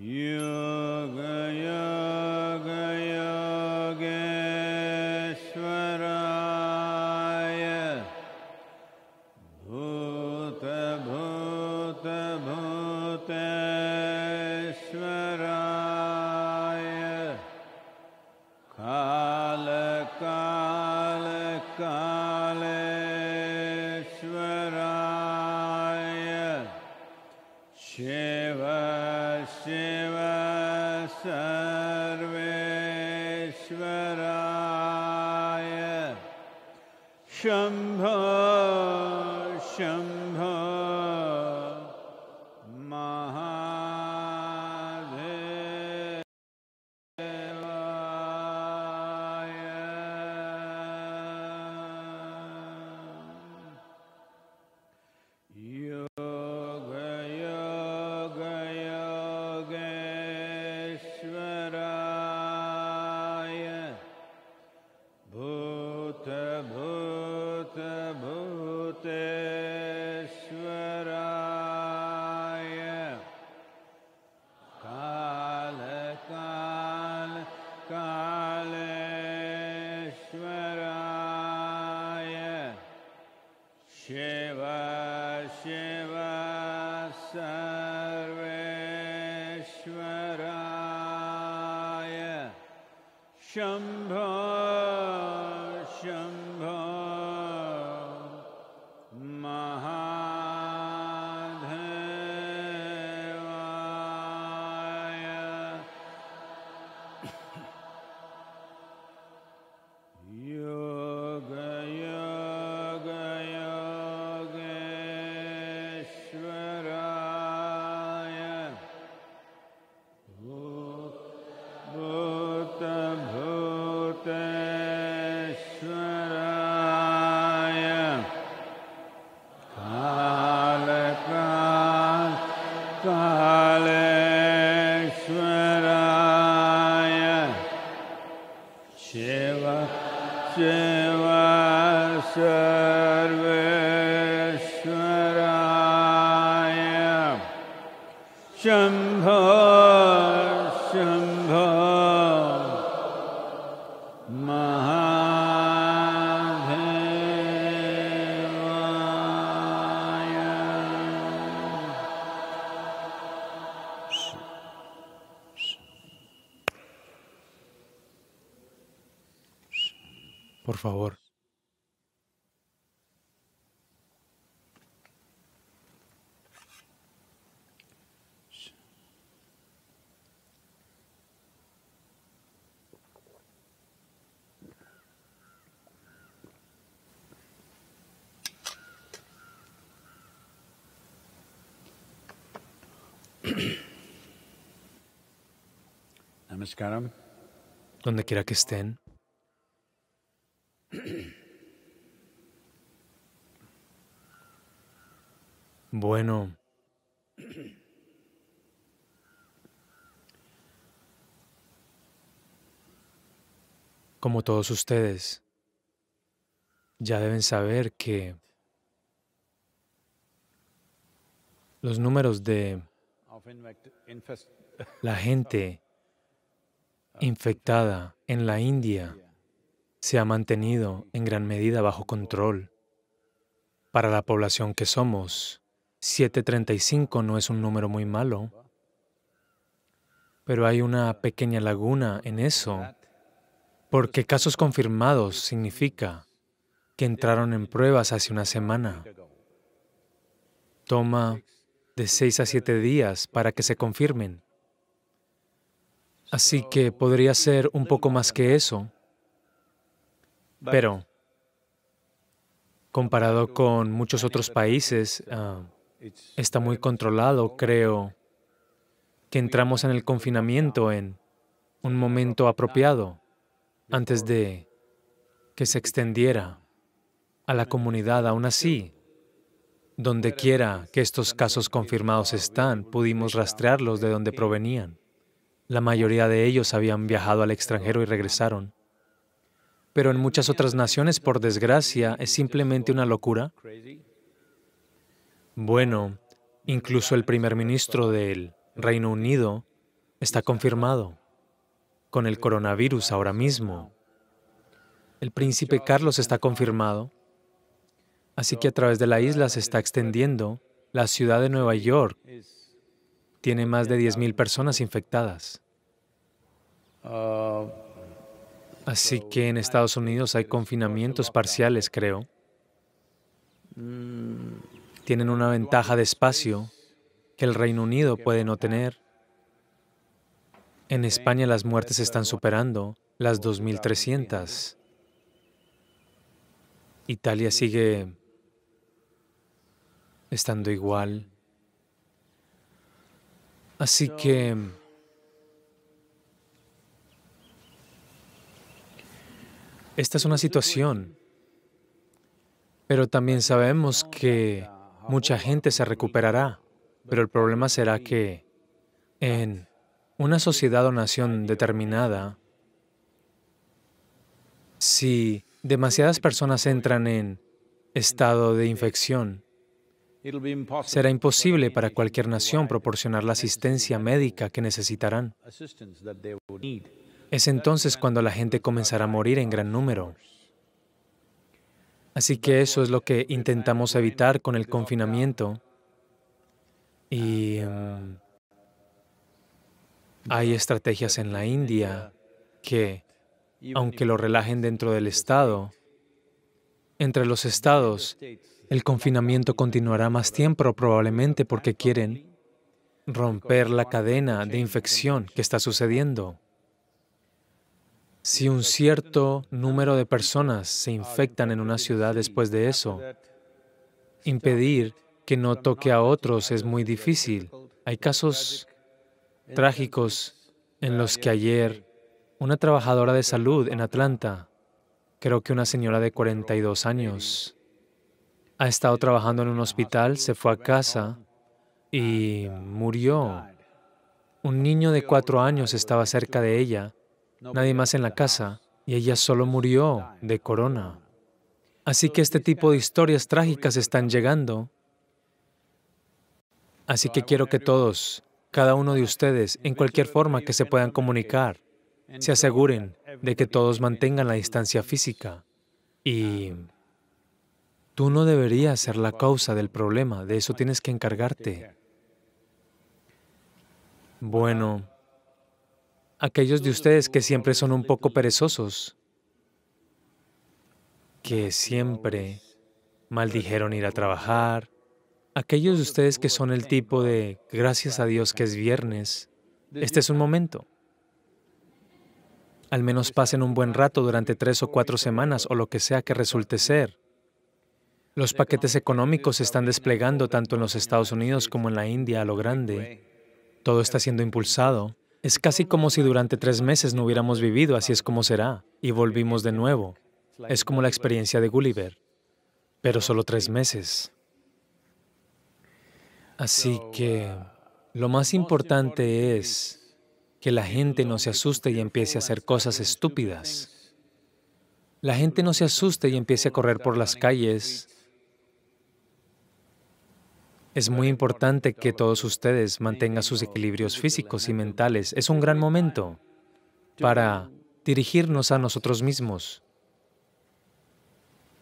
You शिव शेवा सर्वराय शम्भ por favor. Donde quiera que estén, Bueno. Como todos ustedes, ya deben saber que los números de la gente infectada en la India se ha mantenido en gran medida bajo control. Para la población que somos, 735 no es un número muy malo, pero hay una pequeña laguna en eso, porque casos confirmados significa que entraron en pruebas hace una semana. Toma de seis a siete días para que se confirmen. Así que podría ser un poco más que eso, pero comparado con muchos otros países, ah, está muy controlado, creo, que entramos en el confinamiento en un momento apropiado antes de que se extendiera a la comunidad. Aún así, donde quiera que estos casos confirmados están, pudimos rastrearlos de donde provenían. La mayoría de ellos habían viajado al extranjero y regresaron. Pero en muchas otras naciones, por desgracia, es simplemente una locura bueno, incluso el primer ministro del Reino Unido está confirmado con el coronavirus ahora mismo. El príncipe Carlos está confirmado, así que a través de la isla se está extendiendo. La ciudad de Nueva York tiene más de 10.000 personas infectadas. Así que en Estados Unidos hay confinamientos parciales, creo tienen una ventaja de espacio que el Reino Unido puede no tener. En España las muertes están superando las 2.300. Italia sigue estando igual. Así que... Esta es una situación, pero también sabemos que mucha gente se recuperará, pero el problema será que en una sociedad o nación determinada, si demasiadas personas entran en estado de infección, será imposible para cualquier nación proporcionar la asistencia médica que necesitarán. Es entonces cuando la gente comenzará a morir en gran número. Así que eso es lo que intentamos evitar con el confinamiento. Y em, hay estrategias en la India que, aunque lo relajen dentro del Estado, entre los estados, el confinamiento continuará más tiempo probablemente porque quieren romper la cadena de infección que está sucediendo. Si un cierto número de personas se infectan en una ciudad después de eso, impedir que no toque a otros es muy difícil. Hay casos trágicos en los que ayer una trabajadora de salud en Atlanta, creo que una señora de 42 años, ha estado trabajando en un hospital, se fue a casa y murió. Un niño de cuatro años estaba cerca de ella nadie más en la casa, y ella solo murió de corona. Así que este tipo de historias trágicas están llegando. Así que quiero que todos, cada uno de ustedes, en cualquier forma que se puedan comunicar, se aseguren de que todos mantengan la distancia física. Y tú no deberías ser la causa del problema, de eso tienes que encargarte. Bueno, aquellos de ustedes que siempre son un poco perezosos, que siempre maldijeron ir a trabajar, aquellos de ustedes que son el tipo de, gracias a Dios que es viernes, este es un momento. Al menos pasen un buen rato durante tres o cuatro semanas o lo que sea que resulte ser. Los paquetes económicos se están desplegando tanto en los Estados Unidos como en la India a lo grande. Todo está siendo impulsado. Es casi como si durante tres meses no hubiéramos vivido, así es como será, y volvimos de nuevo. Es como la experiencia de Gulliver, pero solo tres meses. Así que lo más importante es que la gente no se asuste y empiece a hacer cosas estúpidas. La gente no se asuste y empiece a correr por las calles es muy importante que todos ustedes mantengan sus equilibrios físicos y mentales. Es un gran momento para dirigirnos a nosotros mismos.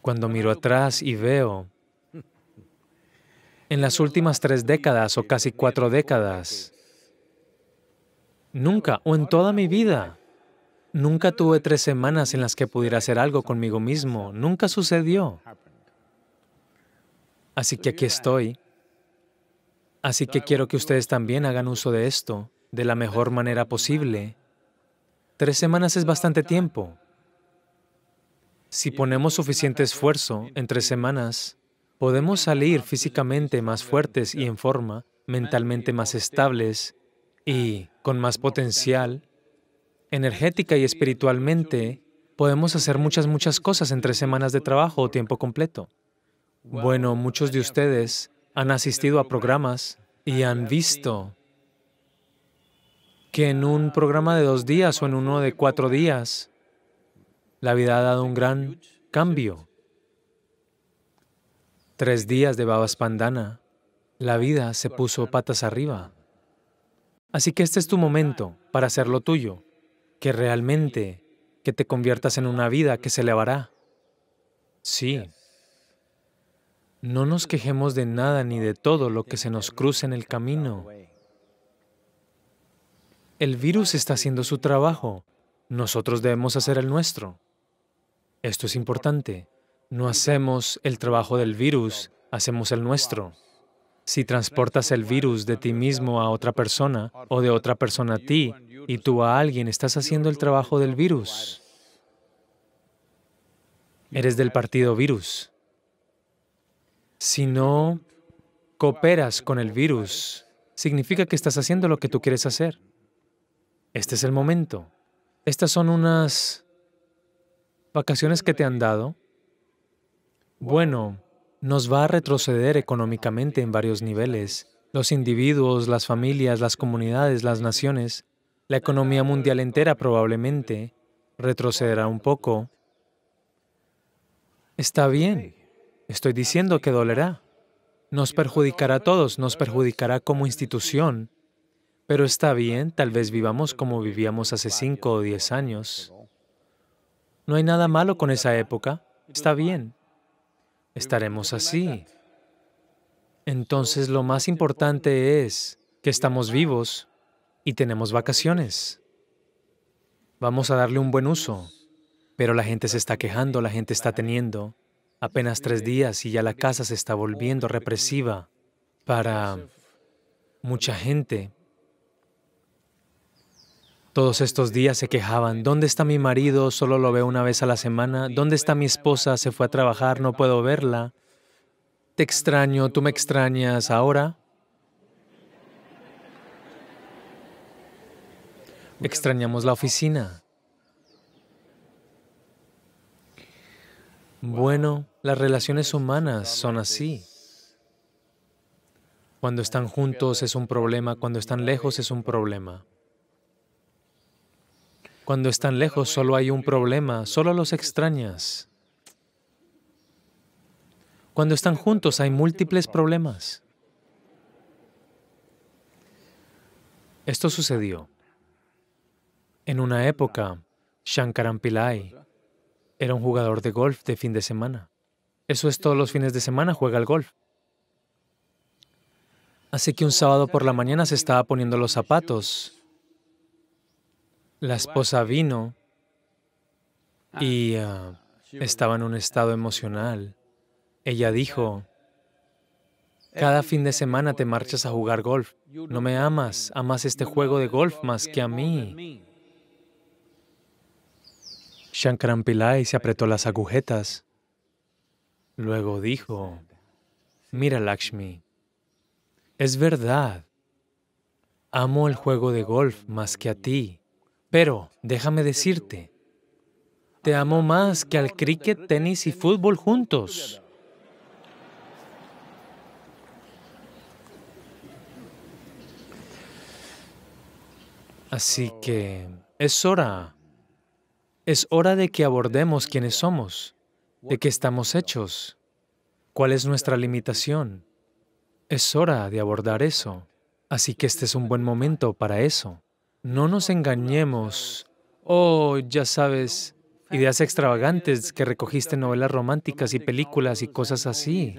Cuando miro atrás y veo, en las últimas tres décadas o casi cuatro décadas, nunca o en toda mi vida, nunca tuve tres semanas en las que pudiera hacer algo conmigo mismo. Nunca sucedió. Así que aquí estoy Así que quiero que ustedes también hagan uso de esto de la mejor manera posible. Tres semanas es bastante tiempo. Si ponemos suficiente esfuerzo en tres semanas, podemos salir físicamente más fuertes y en forma, mentalmente más estables y con más potencial, energética y espiritualmente, podemos hacer muchas, muchas cosas en tres semanas de trabajo o tiempo completo. Bueno, muchos de ustedes han asistido a programas y han visto que en un programa de dos días o en uno de cuatro días, la vida ha dado un gran cambio. Tres días de Babas Pandana, la vida se puso patas arriba. Así que este es tu momento para hacer lo tuyo, que realmente que te conviertas en una vida que se elevará. Sí, no nos quejemos de nada ni de todo lo que se nos cruza en el camino. El virus está haciendo su trabajo. Nosotros debemos hacer el nuestro. Esto es importante. No hacemos el trabajo del virus, hacemos el nuestro. Si transportas el virus de ti mismo a otra persona o de otra persona a ti y tú a alguien, estás haciendo el trabajo del virus. Eres del partido virus. Si no cooperas con el virus, significa que estás haciendo lo que tú quieres hacer. Este es el momento. Estas son unas vacaciones que te han dado. Bueno, nos va a retroceder económicamente en varios niveles. Los individuos, las familias, las comunidades, las naciones, la economía mundial entera probablemente retrocederá un poco. Está bien. Estoy diciendo que dolerá. Nos perjudicará a todos, nos perjudicará como institución. Pero está bien, tal vez vivamos como vivíamos hace cinco o diez años. No hay nada malo con esa época. Está bien. Estaremos así. Entonces lo más importante es que estamos vivos y tenemos vacaciones. Vamos a darle un buen uso. Pero la gente se está quejando, la gente está teniendo. Apenas tres días y ya la casa se está volviendo represiva para mucha gente. Todos estos días se quejaban, ¿dónde está mi marido? Solo lo veo una vez a la semana. ¿Dónde está mi esposa? Se fue a trabajar, no puedo verla. Te extraño, tú me extrañas ahora. Extrañamos la oficina. Bueno, las relaciones humanas son así. Cuando están juntos es un problema, cuando están lejos es un problema. Cuando están lejos solo hay un problema, solo los extrañas. Cuando están juntos hay múltiples problemas. Esto sucedió. En una época, Shankaran Pillai era un jugador de golf de fin de semana. Eso es todos los fines de semana, juega al golf. Así que un sábado por la mañana se estaba poniendo los zapatos. La esposa vino y ah, estaba en un estado emocional. Ella dijo, cada fin de semana te marchas a jugar golf. No me amas, amas este juego de golf más que a mí. Shankaran Pillai se apretó las agujetas. Luego dijo, mira Lakshmi, es verdad, amo el juego de golf más que a ti, pero déjame decirte, te amo más que al cricket, tenis y fútbol juntos. Así que es hora es hora de que abordemos quiénes somos, de qué estamos hechos, cuál es nuestra limitación. Es hora de abordar eso. Así que este es un buen momento para eso. No nos engañemos. Oh, ya sabes, ideas extravagantes que recogiste novelas románticas y películas y cosas así.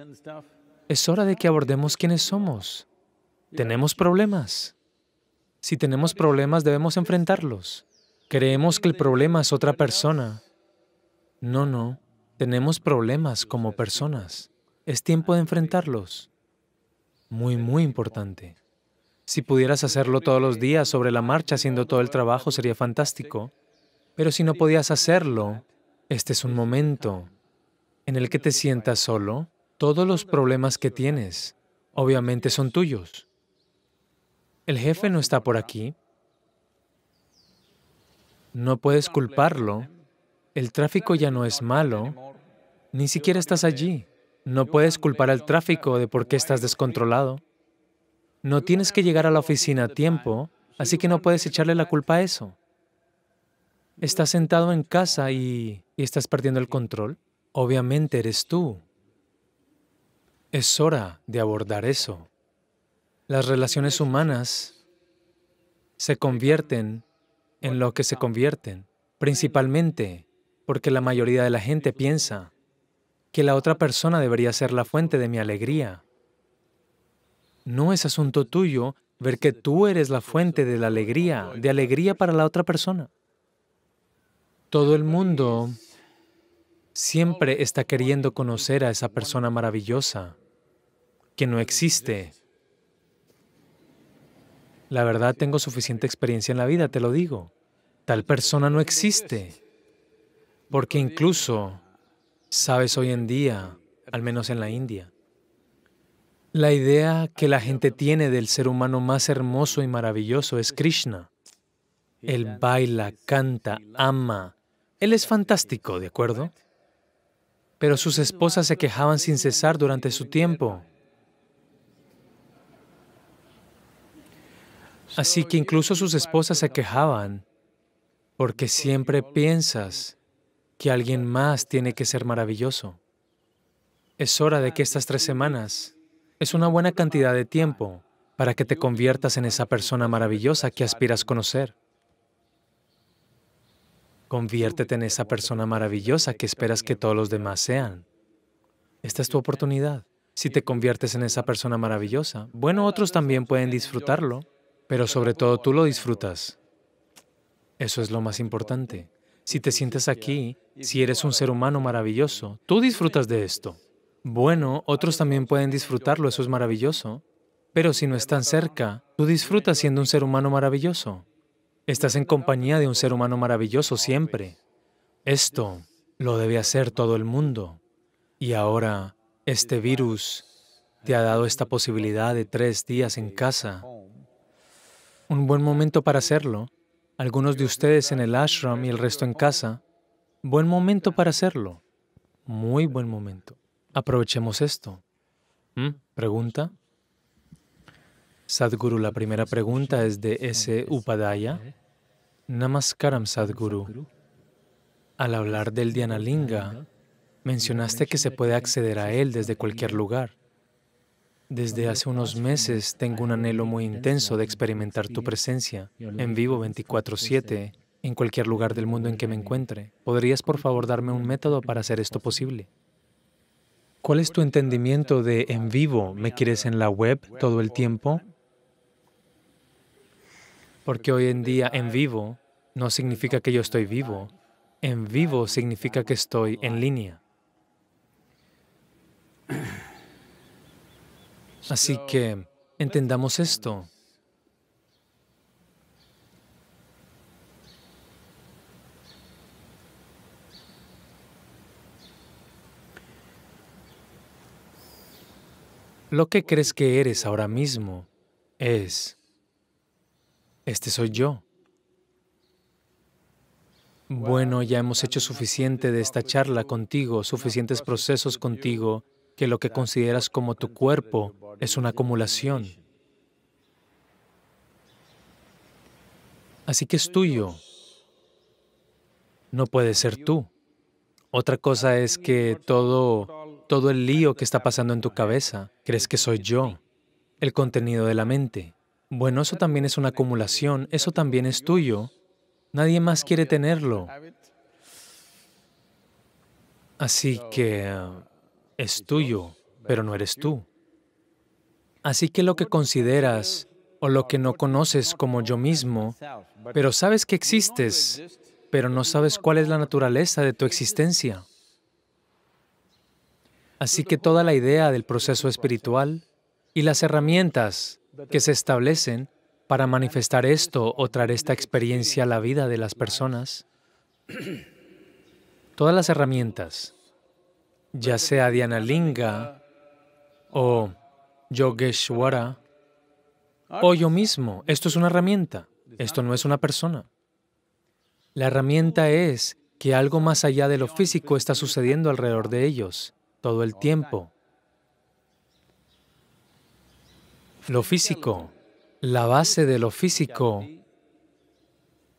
Es hora de que abordemos quiénes somos. Tenemos problemas. Si tenemos problemas, debemos enfrentarlos. Creemos que el problema es otra persona. No, no. Tenemos problemas como personas. Es tiempo de enfrentarlos. Muy, muy importante. Si pudieras hacerlo todos los días sobre la marcha haciendo todo el trabajo sería fantástico. Pero si no podías hacerlo, este es un momento en el que te sientas solo. Todos los problemas que tienes, obviamente, son tuyos. El jefe no está por aquí, no puedes culparlo. El tráfico ya no es malo. Ni siquiera estás allí. No puedes culpar al tráfico de por qué estás descontrolado. No tienes que llegar a la oficina a tiempo, así que no puedes echarle la culpa a eso. Estás sentado en casa y, estás perdiendo el control. Obviamente eres tú. Es hora de abordar eso. Las relaciones humanas se convierten en lo que se convierten, principalmente porque la mayoría de la gente piensa que la otra persona debería ser la fuente de mi alegría. No es asunto tuyo ver que tú eres la fuente de la alegría, de alegría para la otra persona. Todo el mundo siempre está queriendo conocer a esa persona maravillosa que no existe. La verdad, tengo suficiente experiencia en la vida, te lo digo. Tal persona no existe, porque incluso sabes hoy en día, al menos en la India, la idea que la gente tiene del ser humano más hermoso y maravilloso es Krishna. Él baila, canta, ama. Él es fantástico, ¿de acuerdo? Pero sus esposas se quejaban sin cesar durante su tiempo. Así que incluso sus esposas se quejaban porque siempre piensas que alguien más tiene que ser maravilloso. Es hora de que estas tres semanas es una buena cantidad de tiempo para que te conviertas en esa persona maravillosa que aspiras conocer. Conviértete en esa persona maravillosa que esperas que todos los demás sean. Esta es tu oportunidad. Si te conviertes en esa persona maravillosa, bueno, otros también pueden disfrutarlo, pero sobre todo tú lo disfrutas. Eso es lo más importante. Si te sientes aquí, si eres un ser humano maravilloso, tú disfrutas de esto. Bueno, otros también pueden disfrutarlo, eso es maravilloso. Pero si no están cerca, tú disfrutas siendo un ser humano maravilloso. Estás en compañía de un ser humano maravilloso siempre. Esto lo debe hacer todo el mundo. Y ahora, este virus te ha dado esta posibilidad de tres días en casa. Un buen momento para hacerlo algunos de ustedes en el ashram y el resto en casa, buen momento para hacerlo. Muy buen momento. Aprovechemos esto. ¿Mm? ¿Pregunta? Sadhguru, la primera pregunta es de S. Upadaya. Namaskaram, Sadhguru. Al hablar del Dhyanalinga, mencionaste que se puede acceder a él desde cualquier lugar. Desde hace unos meses tengo un anhelo muy intenso de experimentar tu presencia en vivo 24/7, en cualquier lugar del mundo en que me encuentre. ¿Podrías por favor darme un método para hacer esto posible? ¿Cuál es tu entendimiento de en vivo? ¿Me quieres en la web todo el tiempo? Porque hoy en día en vivo no significa que yo estoy vivo. En vivo significa que estoy en línea. Así que entendamos esto. Lo que crees que eres ahora mismo es, este soy yo. Bueno, ya hemos hecho suficiente de esta charla contigo, suficientes procesos contigo, que lo que consideras como tu cuerpo es una acumulación. Así que es tuyo. No puede ser tú. Otra cosa es que todo, todo el lío que está pasando en tu cabeza, crees que soy yo, el contenido de la mente. Bueno, eso también es una acumulación, eso también es tuyo. Nadie más quiere tenerlo. Así que es tuyo, pero no eres tú. Así que lo que consideras o lo que no conoces como yo mismo, pero sabes que existes, pero no sabes cuál es la naturaleza de tu existencia. Así que toda la idea del proceso espiritual y las herramientas que se establecen para manifestar esto o traer esta experiencia a la vida de las personas, todas las herramientas ya sea Dhyanalinga o Yogeshwara, o yo mismo. Esto es una herramienta, esto no es una persona. La herramienta es que algo más allá de lo físico está sucediendo alrededor de ellos, todo el tiempo. Lo físico, la base de lo físico,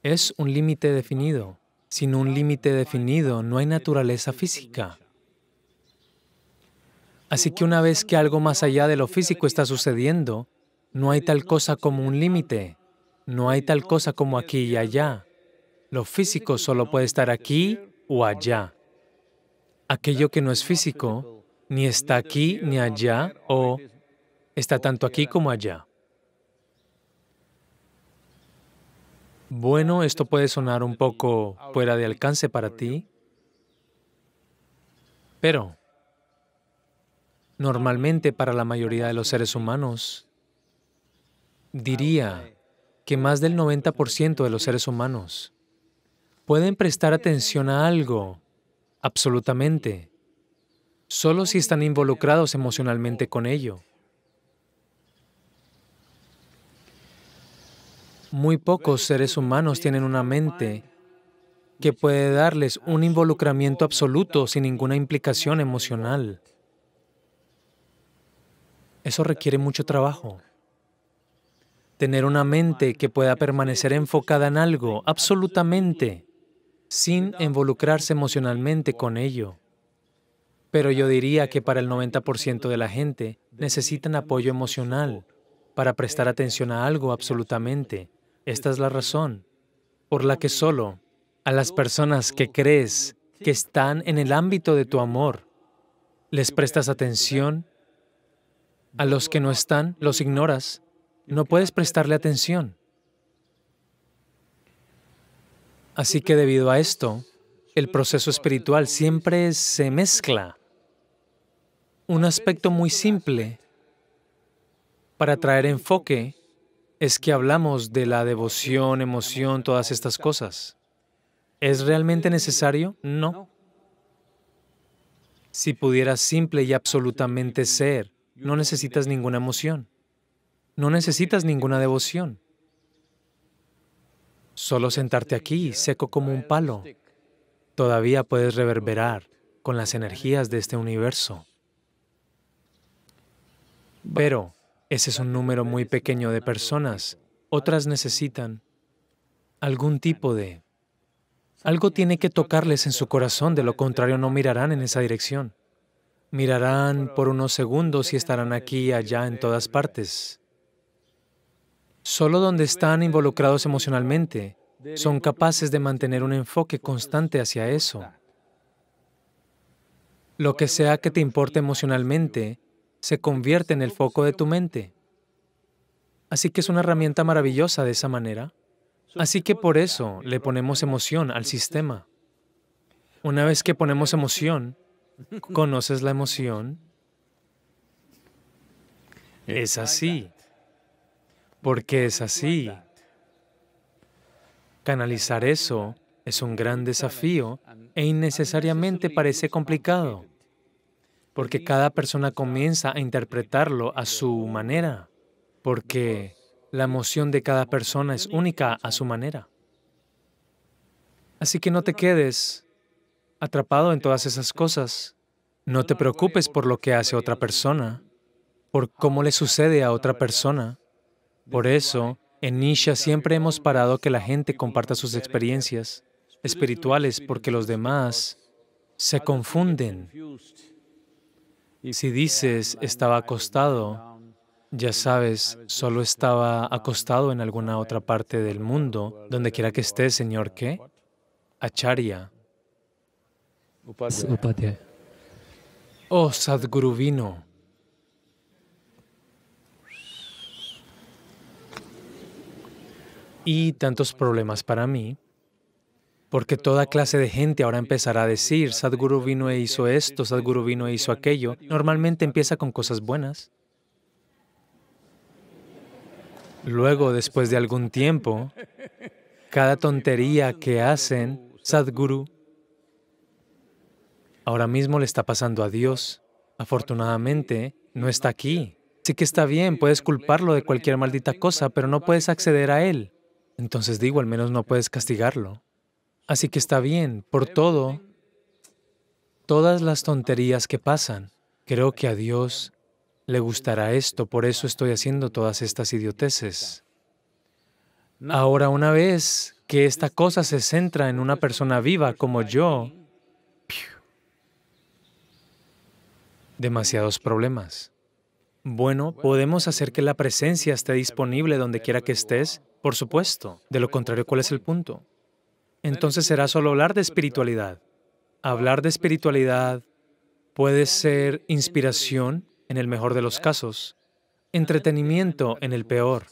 es un límite definido. Sin un límite definido no hay naturaleza física. Así que una vez que algo más allá de lo físico está sucediendo, no hay tal cosa como un límite, no hay tal cosa como aquí y allá. Lo físico solo puede estar aquí o allá. Aquello que no es físico ni está aquí ni allá o está tanto aquí como allá. Bueno, esto puede sonar un poco fuera de alcance para ti, pero normalmente para la mayoría de los seres humanos. Diría que más del 90% de los seres humanos pueden prestar atención a algo, absolutamente, solo si están involucrados emocionalmente con ello. Muy pocos seres humanos tienen una mente que puede darles un involucramiento absoluto sin ninguna implicación emocional. Eso requiere mucho trabajo. Tener una mente que pueda permanecer enfocada en algo absolutamente, sin involucrarse emocionalmente con ello. Pero yo diría que para el 90% de la gente necesitan apoyo emocional para prestar atención a algo absolutamente. Esta es la razón por la que solo a las personas que crees que están en el ámbito de tu amor, les prestas atención a los que no están, los ignoras. No puedes prestarle atención. Así que debido a esto, el proceso espiritual siempre se mezcla. Un aspecto muy simple para traer enfoque es que hablamos de la devoción, emoción, todas estas cosas. ¿Es realmente necesario? No. Si pudiera simple y absolutamente ser, no necesitas ninguna emoción. No necesitas ninguna devoción. Solo sentarte aquí, seco como un palo, todavía puedes reverberar con las energías de este universo. Pero ese es un número muy pequeño de personas. Otras necesitan algún tipo de... Algo tiene que tocarles en su corazón, de lo contrario no mirarán en esa dirección mirarán por unos segundos y estarán aquí y allá en todas partes. Solo donde están involucrados emocionalmente, son capaces de mantener un enfoque constante hacia eso. Lo que sea que te importe emocionalmente, se convierte en el foco de tu mente. Así que es una herramienta maravillosa de esa manera. Así que por eso le ponemos emoción al sistema. Una vez que ponemos emoción, ¿Conoces la emoción? Es así. Porque es así. Canalizar eso es un gran desafío e innecesariamente parece complicado, porque cada persona comienza a interpretarlo a su manera, porque la emoción de cada persona es única a su manera. Así que no te quedes atrapado en todas esas cosas. No te preocupes por lo que hace otra persona, por cómo le sucede a otra persona. Por eso, en Nisha siempre hemos parado que la gente comparta sus experiencias espirituales porque los demás se confunden. Si dices, estaba acostado, ya sabes, solo estaba acostado en alguna otra parte del mundo, donde quiera que estés, Señor, ¿qué? Acharya. Upadhyaya. Oh, Sadguru vino. Y tantos problemas para mí, porque toda clase de gente ahora empezará a decir, Sadguru vino e hizo esto, Sadguru vino e hizo aquello. Normalmente empieza con cosas buenas. Luego, después de algún tiempo, cada tontería que hacen, Sadguru ahora mismo le está pasando a Dios. Afortunadamente, no está aquí. Sí que está bien, puedes culparlo de cualquier maldita cosa, pero no puedes acceder a Él. Entonces digo, al menos no puedes castigarlo. Así que está bien, por todo, todas las tonterías que pasan. Creo que a Dios le gustará esto, por eso estoy haciendo todas estas idioteces. Ahora, una vez que esta cosa se centra en una persona viva como yo, demasiados problemas. Bueno, podemos hacer que la presencia esté disponible donde quiera que estés, por supuesto. De lo contrario, ¿cuál es el punto? Entonces será solo hablar de espiritualidad. Hablar de espiritualidad puede ser inspiración, en el mejor de los casos, entretenimiento, en el peor.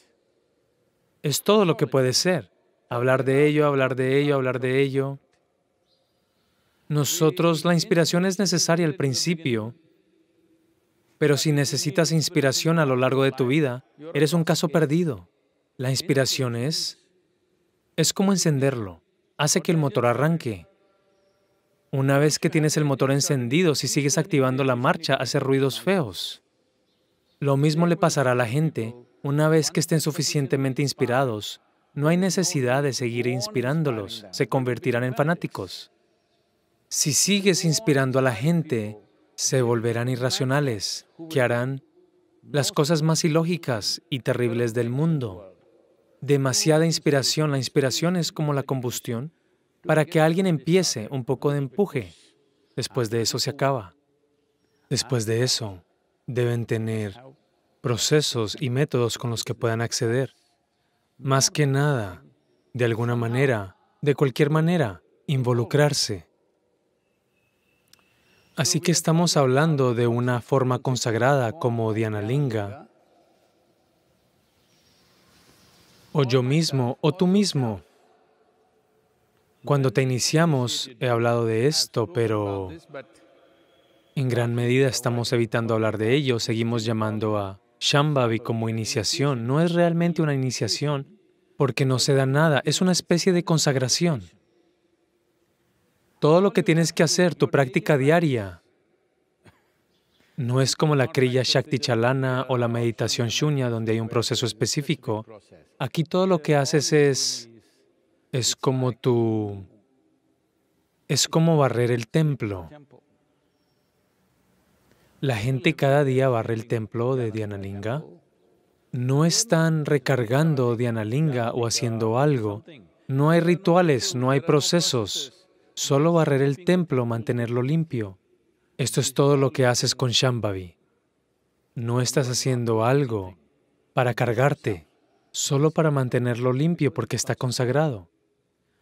Es todo lo que puede ser. Hablar de ello, hablar de ello, hablar de ello. Nosotros, la inspiración es necesaria al principio, pero si necesitas inspiración a lo largo de tu vida, eres un caso perdido. La inspiración es... Es como encenderlo. Hace que el motor arranque. Una vez que tienes el motor encendido, si sigues activando la marcha, hace ruidos feos. Lo mismo le pasará a la gente. Una vez que estén suficientemente inspirados, no hay necesidad de seguir inspirándolos. Se convertirán en fanáticos. Si sigues inspirando a la gente, se volverán irracionales, que harán las cosas más ilógicas y terribles del mundo. Demasiada inspiración. La inspiración es como la combustión para que alguien empiece un poco de empuje. Después de eso se acaba. Después de eso, deben tener procesos y métodos con los que puedan acceder. Más que nada, de alguna manera, de cualquier manera, involucrarse Así que estamos hablando de una forma consagrada como Dhyanalinga, o yo mismo, o tú mismo. Cuando te iniciamos he hablado de esto, pero en gran medida estamos evitando hablar de ello, seguimos llamando a Shambhavi como iniciación. No es realmente una iniciación porque no se da nada, es una especie de consagración. Todo lo que tienes que hacer, tu práctica diaria, no es como la Kriya Shakti Chalana o la meditación Shunya, donde hay un proceso específico. Aquí todo lo que haces es, es como tu, es como barrer el templo. La gente cada día barre el templo de Dhyanalinga. No están recargando Dhyanalinga o haciendo algo. No hay rituales, no hay procesos. Solo barrer el templo, mantenerlo limpio. Esto es todo lo que haces con Shambhavi. No estás haciendo algo para cargarte, solo para mantenerlo limpio porque está consagrado.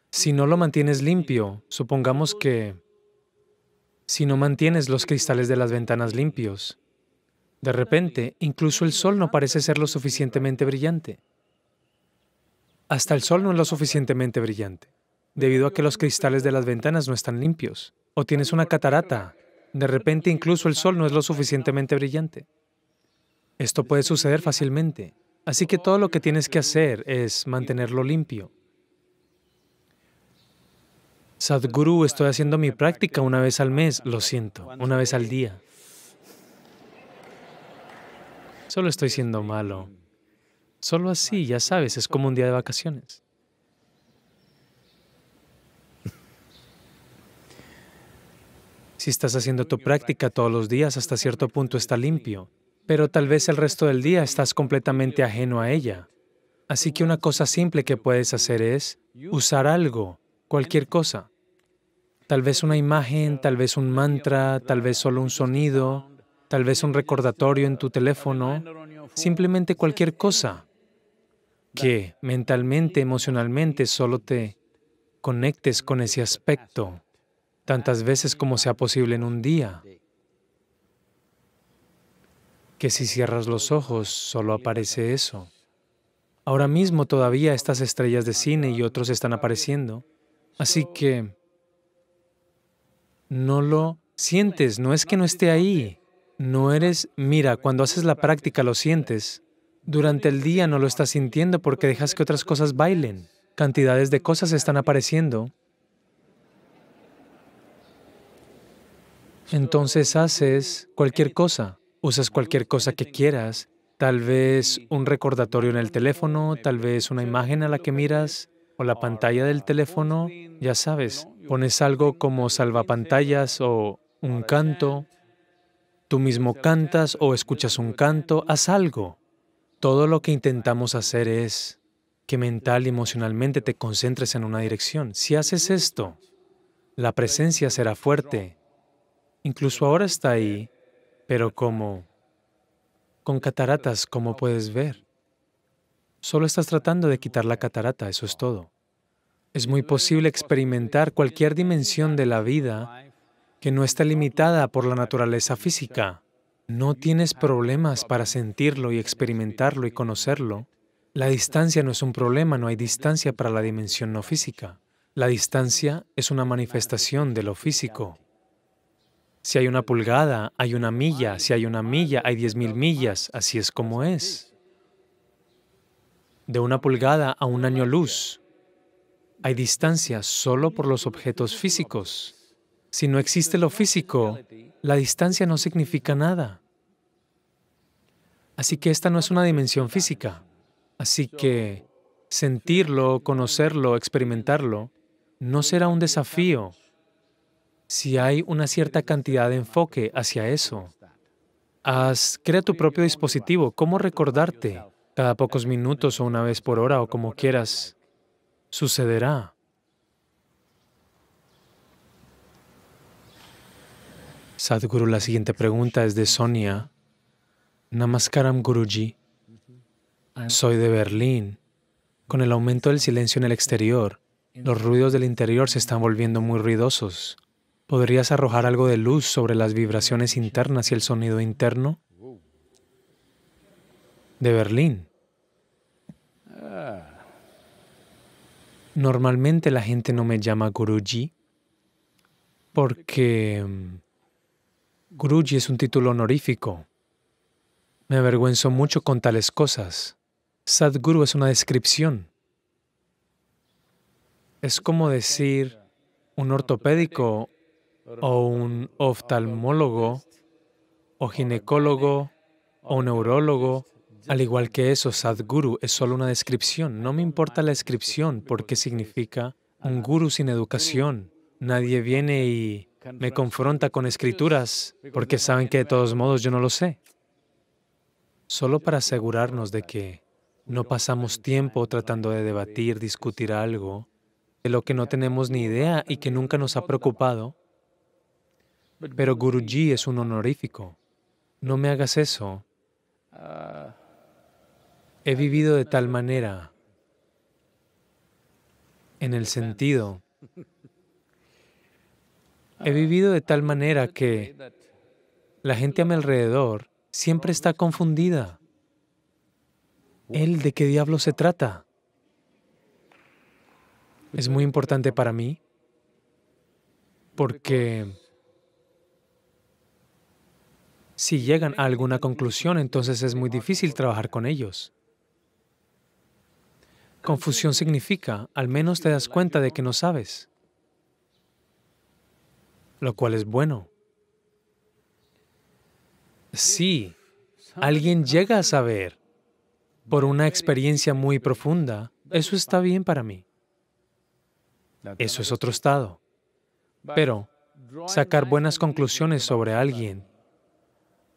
Si no lo mantienes limpio, supongamos que si no mantienes los cristales de las ventanas limpios, de repente, incluso el sol no parece ser lo suficientemente brillante. Hasta el sol no es lo suficientemente brillante debido a que los cristales de las ventanas no están limpios. O tienes una catarata. De repente incluso el sol no es lo suficientemente brillante. Esto puede suceder fácilmente. Así que todo lo que tienes que hacer es mantenerlo limpio. Sadhguru, estoy haciendo mi práctica una vez al mes, lo siento, una vez al día. Solo estoy siendo malo. Solo así, ya sabes, es como un día de vacaciones. Si estás haciendo tu práctica todos los días, hasta cierto punto está limpio, pero tal vez el resto del día estás completamente ajeno a ella. Así que una cosa simple que puedes hacer es usar algo, cualquier cosa. Tal vez una imagen, tal vez un mantra, tal vez solo un sonido, tal vez un recordatorio en tu teléfono, simplemente cualquier cosa que mentalmente, emocionalmente, solo te conectes con ese aspecto tantas veces como sea posible en un día, que si cierras los ojos solo aparece eso. Ahora mismo todavía estas estrellas de cine y otros están apareciendo, así que no lo sientes, no es que no esté ahí, no eres, mira, cuando haces la práctica lo sientes, durante el día no lo estás sintiendo porque dejas que otras cosas bailen, cantidades de cosas están apareciendo, Entonces haces cualquier cosa, usas cualquier cosa que quieras, tal vez un recordatorio en el teléfono, tal vez una imagen a la que miras o la pantalla del teléfono, ya sabes, pones algo como salvapantallas o un canto, tú mismo cantas o escuchas un canto, haz algo. Todo lo que intentamos hacer es que mental y emocionalmente te concentres en una dirección. Si haces esto, la presencia será fuerte Incluso ahora está ahí, pero como con cataratas, como puedes ver. Solo estás tratando de quitar la catarata, eso es todo. Es muy posible experimentar cualquier dimensión de la vida que no está limitada por la naturaleza física. No tienes problemas para sentirlo y experimentarlo y conocerlo. La distancia no es un problema, no hay distancia para la dimensión no física. La distancia es una manifestación de lo físico. Si hay una pulgada, hay una milla. Si hay una milla, hay diez mil millas. Así es como es. De una pulgada a un año luz. Hay distancia solo por los objetos físicos. Si no existe lo físico, la distancia no significa nada. Así que esta no es una dimensión física. Así que sentirlo, conocerlo, experimentarlo, no será un desafío, si hay una cierta cantidad de enfoque hacia eso. Haz, crea tu propio dispositivo, cómo recordarte cada pocos minutos o una vez por hora o como quieras, sucederá. Sadhguru, la siguiente pregunta es de Sonia. Namaskaram Guruji. Soy de Berlín. Con el aumento del silencio en el exterior, los ruidos del interior se están volviendo muy ruidosos. ¿Podrías arrojar algo de luz sobre las vibraciones internas y el sonido interno de Berlín? Normalmente la gente no me llama Guruji porque mm, Guruji es un título honorífico. Me avergüenzo mucho con tales cosas. Sadguru es una descripción. Es como decir un ortopédico o un oftalmólogo o ginecólogo o neurólogo, al igual que eso, Sadguru es solo una descripción. No me importa la descripción porque significa un guru sin educación. Nadie viene y me confronta con escrituras porque saben que de todos modos yo no lo sé. Solo para asegurarnos de que no pasamos tiempo tratando de debatir, discutir algo de lo que no tenemos ni idea y que nunca nos ha preocupado, pero Guruji es un honorífico. No me hagas eso. He vivido de tal manera, en el sentido, he vivido de tal manera que la gente a mi alrededor siempre está confundida. ¿El de qué diablo se trata? Es muy importante para mí porque si llegan a alguna conclusión, entonces es muy difícil trabajar con ellos. Confusión significa, al menos te das cuenta de que no sabes, lo cual es bueno. Si alguien llega a saber por una experiencia muy profunda, eso está bien para mí. Eso es otro estado. Pero sacar buenas conclusiones sobre alguien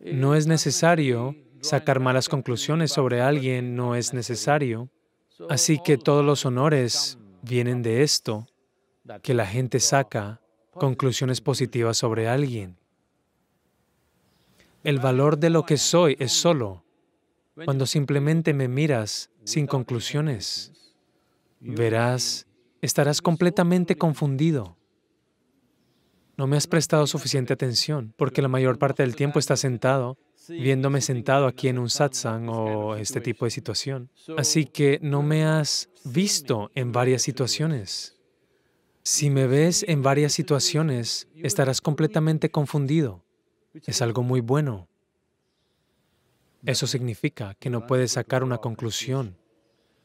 no es necesario sacar malas conclusiones sobre alguien, no es necesario. Así que todos los honores vienen de esto, que la gente saca conclusiones positivas sobre alguien. El valor de lo que soy es solo cuando simplemente me miras sin conclusiones. Verás, estarás completamente confundido. No me has prestado suficiente atención porque la mayor parte del tiempo estás sentado, viéndome sentado aquí en un satsang o este tipo de situación. Así que no me has visto en varias situaciones. Si me ves en varias situaciones, estarás completamente confundido. Es algo muy bueno. Eso significa que no puedes sacar una conclusión,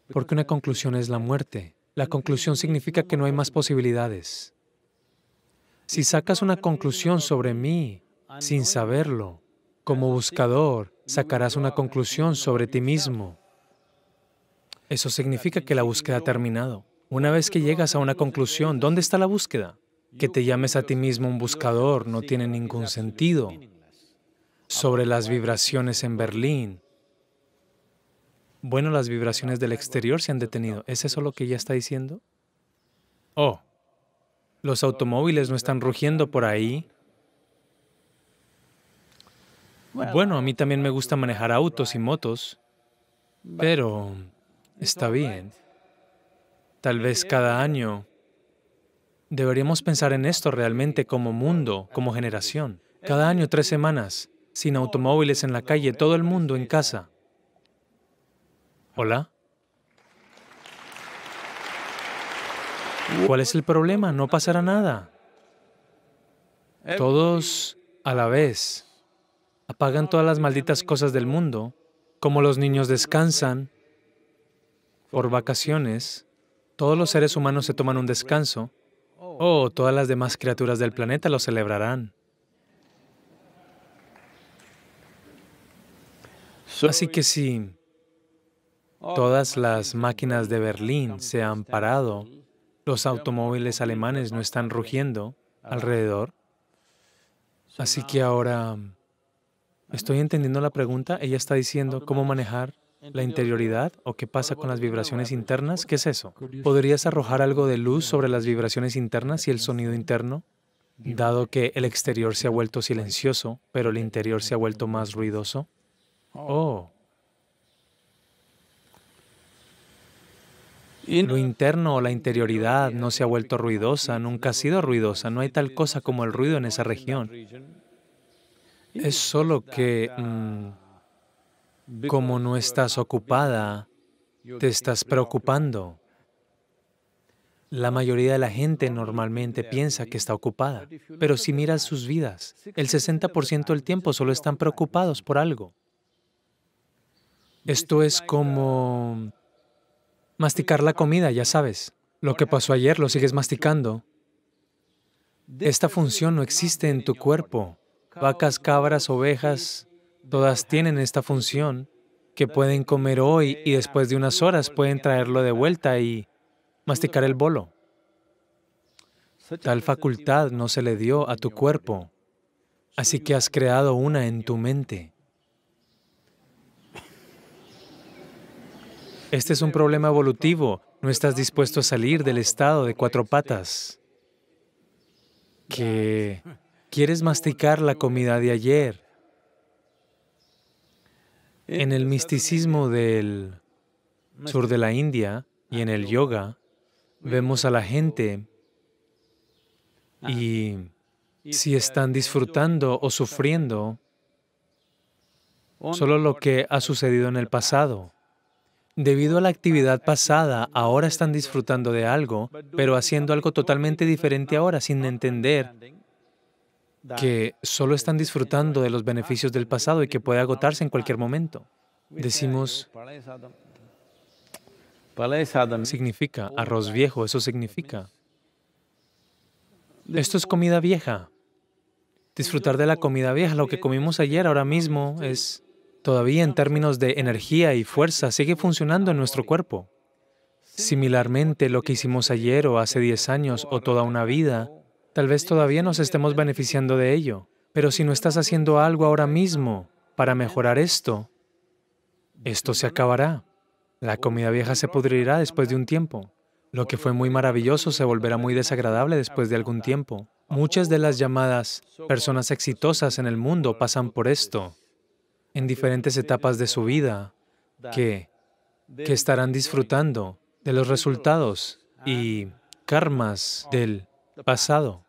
porque una conclusión es la muerte. La conclusión significa que no hay más posibilidades. Si sacas una conclusión sobre mí sin saberlo, como buscador, sacarás una conclusión sobre ti mismo. Eso significa que la búsqueda ha terminado. Una vez que llegas a una conclusión, ¿dónde está la búsqueda? Que te llames a ti mismo un buscador no tiene ningún sentido. Sobre las vibraciones en Berlín. Bueno, las vibraciones del exterior se han detenido. ¿Es eso lo que ella está diciendo? Oh, los automóviles no están rugiendo por ahí. Bueno, a mí también me gusta manejar autos y motos, pero está bien. Tal vez cada año deberíamos pensar en esto realmente como mundo, como generación. Cada año tres semanas, sin automóviles en la calle, todo el mundo en casa. ¿Hola? ¿Cuál es el problema? No pasará nada. Todos a la vez apagan todas las malditas cosas del mundo, como los niños descansan por vacaciones, todos los seres humanos se toman un descanso, o todas las demás criaturas del planeta lo celebrarán. Así que si todas las máquinas de Berlín se han parado los automóviles alemanes no están rugiendo alrededor. Así que ahora mm, estoy entendiendo la pregunta. Ella está diciendo cómo manejar la interioridad o qué pasa con las vibraciones internas. ¿Qué es eso? ¿Podrías arrojar algo de luz sobre las vibraciones internas y el sonido interno? Dado que el exterior se ha vuelto silencioso, pero el interior se ha vuelto más ruidoso. Oh, Lo interno o la interioridad no se ha vuelto ruidosa, nunca ha sido ruidosa, no hay tal cosa como el ruido en esa región. Es solo que mm, como no estás ocupada, te estás preocupando. La mayoría de la gente normalmente piensa que está ocupada, pero si miras sus vidas, el 60% del tiempo solo están preocupados por algo. Esto es como Masticar la comida, ya sabes. Lo que pasó ayer lo sigues masticando. Esta función no existe en tu cuerpo. Vacas, cabras, ovejas, todas tienen esta función que pueden comer hoy y después de unas horas pueden traerlo de vuelta y masticar el bolo. Tal facultad no se le dio a tu cuerpo, así que has creado una en tu mente. Este es un problema evolutivo. No estás dispuesto a salir del estado de cuatro patas. Que quieres masticar la comida de ayer. En el misticismo del sur de la India y en el yoga, vemos a la gente y si están disfrutando o sufriendo, solo lo que ha sucedido en el pasado. Debido a la actividad pasada, ahora están disfrutando de algo, pero haciendo algo totalmente diferente ahora sin entender que solo están disfrutando de los beneficios del pasado y que puede agotarse en cualquier momento. Decimos, significa arroz viejo, eso significa. Esto es comida vieja. Disfrutar de la comida vieja, lo que comimos ayer, ahora mismo, es todavía en términos de energía y fuerza sigue funcionando en nuestro cuerpo. Similarmente, lo que hicimos ayer o hace 10 años o toda una vida, tal vez todavía nos estemos beneficiando de ello. Pero si no estás haciendo algo ahora mismo para mejorar esto, esto se acabará. La comida vieja se pudrirá después de un tiempo. Lo que fue muy maravilloso se volverá muy desagradable después de algún tiempo. Muchas de las llamadas personas exitosas en el mundo pasan por esto en diferentes etapas de su vida que, que estarán disfrutando de los resultados y karmas del pasado.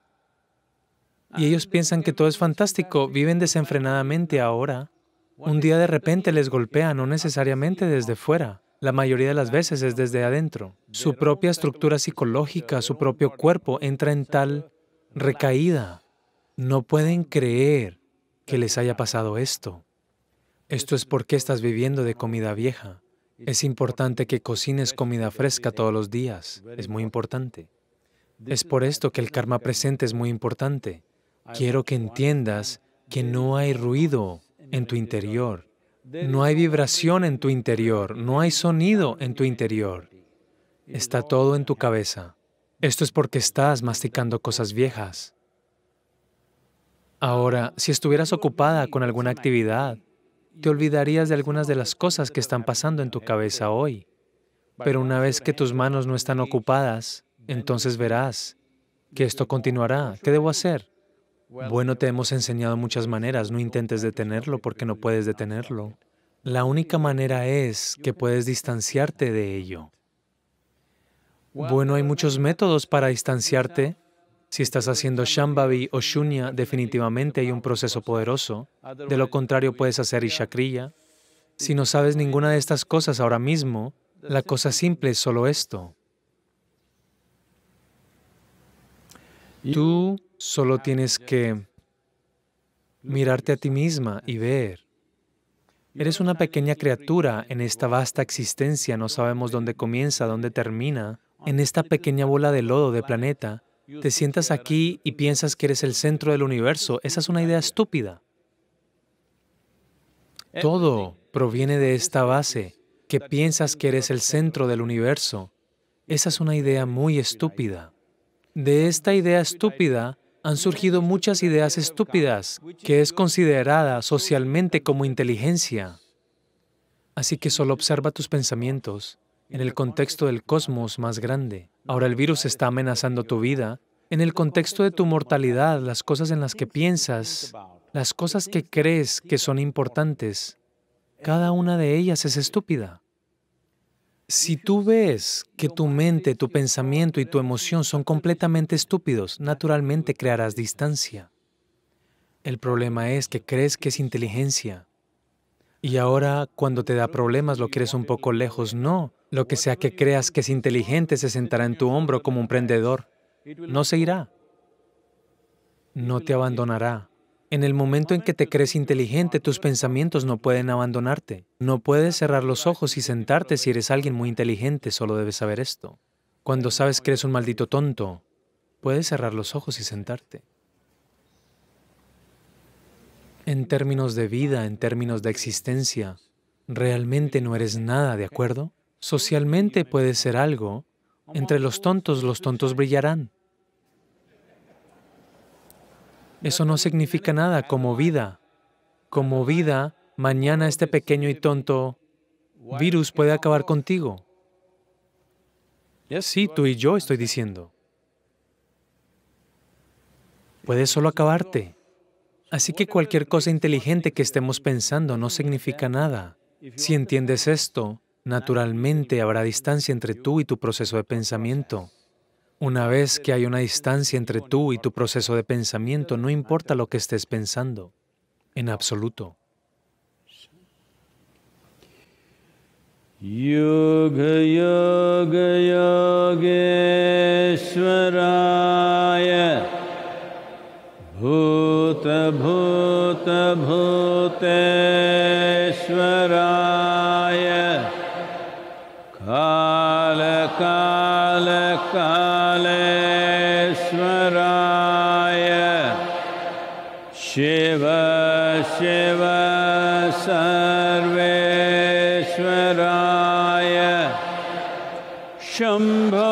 Y ellos piensan que todo es fantástico, viven desenfrenadamente ahora. Un día de repente les golpea, no necesariamente desde fuera. La mayoría de las veces es desde adentro. Su propia estructura psicológica, su propio cuerpo entra en tal recaída. No pueden creer que les haya pasado esto. Esto es porque estás viviendo de comida vieja. Es importante que cocines comida fresca todos los días. Es muy importante. Es por esto que el karma presente es muy importante. Quiero que entiendas que no hay ruido en tu interior. No hay vibración en tu interior. No hay sonido en tu interior. Está todo en tu cabeza. Esto es porque estás masticando cosas viejas. Ahora, si estuvieras ocupada con alguna actividad, te olvidarías de algunas de las cosas que están pasando en tu cabeza hoy. Pero una vez que tus manos no están ocupadas, entonces verás que esto continuará. ¿Qué debo hacer? Bueno, te hemos enseñado muchas maneras. No intentes detenerlo porque no puedes detenerlo. La única manera es que puedes distanciarte de ello. Bueno, hay muchos métodos para distanciarte, si estás haciendo Shambhavi o Shunya, definitivamente hay un proceso poderoso. De lo contrario, puedes hacer Ishakriya. Si no sabes ninguna de estas cosas ahora mismo, la cosa simple es solo esto. Tú solo tienes que mirarte a ti misma y ver. Eres una pequeña criatura en esta vasta existencia, no sabemos dónde comienza, dónde termina, en esta pequeña bola de lodo de planeta, te sientas aquí y piensas que eres el centro del universo. Esa es una idea estúpida. Eh, Todo proviene de esta base, que piensas que eres el centro del universo. Esa es una idea muy estúpida. De esta idea estúpida han surgido muchas ideas estúpidas, que es considerada socialmente como inteligencia. Así que solo observa tus pensamientos en el contexto del cosmos más grande. Ahora el virus está amenazando tu vida. En el contexto de tu mortalidad, las cosas en las que piensas, las cosas que crees que son importantes, cada una de ellas es estúpida. Si tú ves que tu mente, tu pensamiento y tu emoción son completamente estúpidos, naturalmente crearás distancia. El problema es que crees que es inteligencia. Y ahora, cuando te da problemas, lo quieres un poco lejos. No, lo que sea que creas que es inteligente se sentará en tu hombro como un prendedor. No se irá. No te abandonará. En el momento en que te crees inteligente, tus pensamientos no pueden abandonarte. No puedes cerrar los ojos y sentarte si eres alguien muy inteligente, solo debes saber esto. Cuando sabes que eres un maldito tonto, puedes cerrar los ojos y sentarte. En términos de vida, en términos de existencia, realmente no eres nada, ¿de acuerdo? Socialmente puede ser algo. Entre los tontos, los tontos brillarán. Eso no significa nada como vida. Como vida, mañana este pequeño y tonto virus puede acabar contigo. Sí, tú y yo estoy diciendo. Puede solo acabarte. Así que cualquier cosa inteligente que estemos pensando no significa nada. Si entiendes esto, naturalmente habrá distancia entre tú y tu proceso de pensamiento. Una vez que hay una distancia entre tú y tu proceso de pensamiento, no importa lo que estés pensando, en absoluto. Yoga Yoga Bhuta Bhuta सर्वेश्वराय शम्भ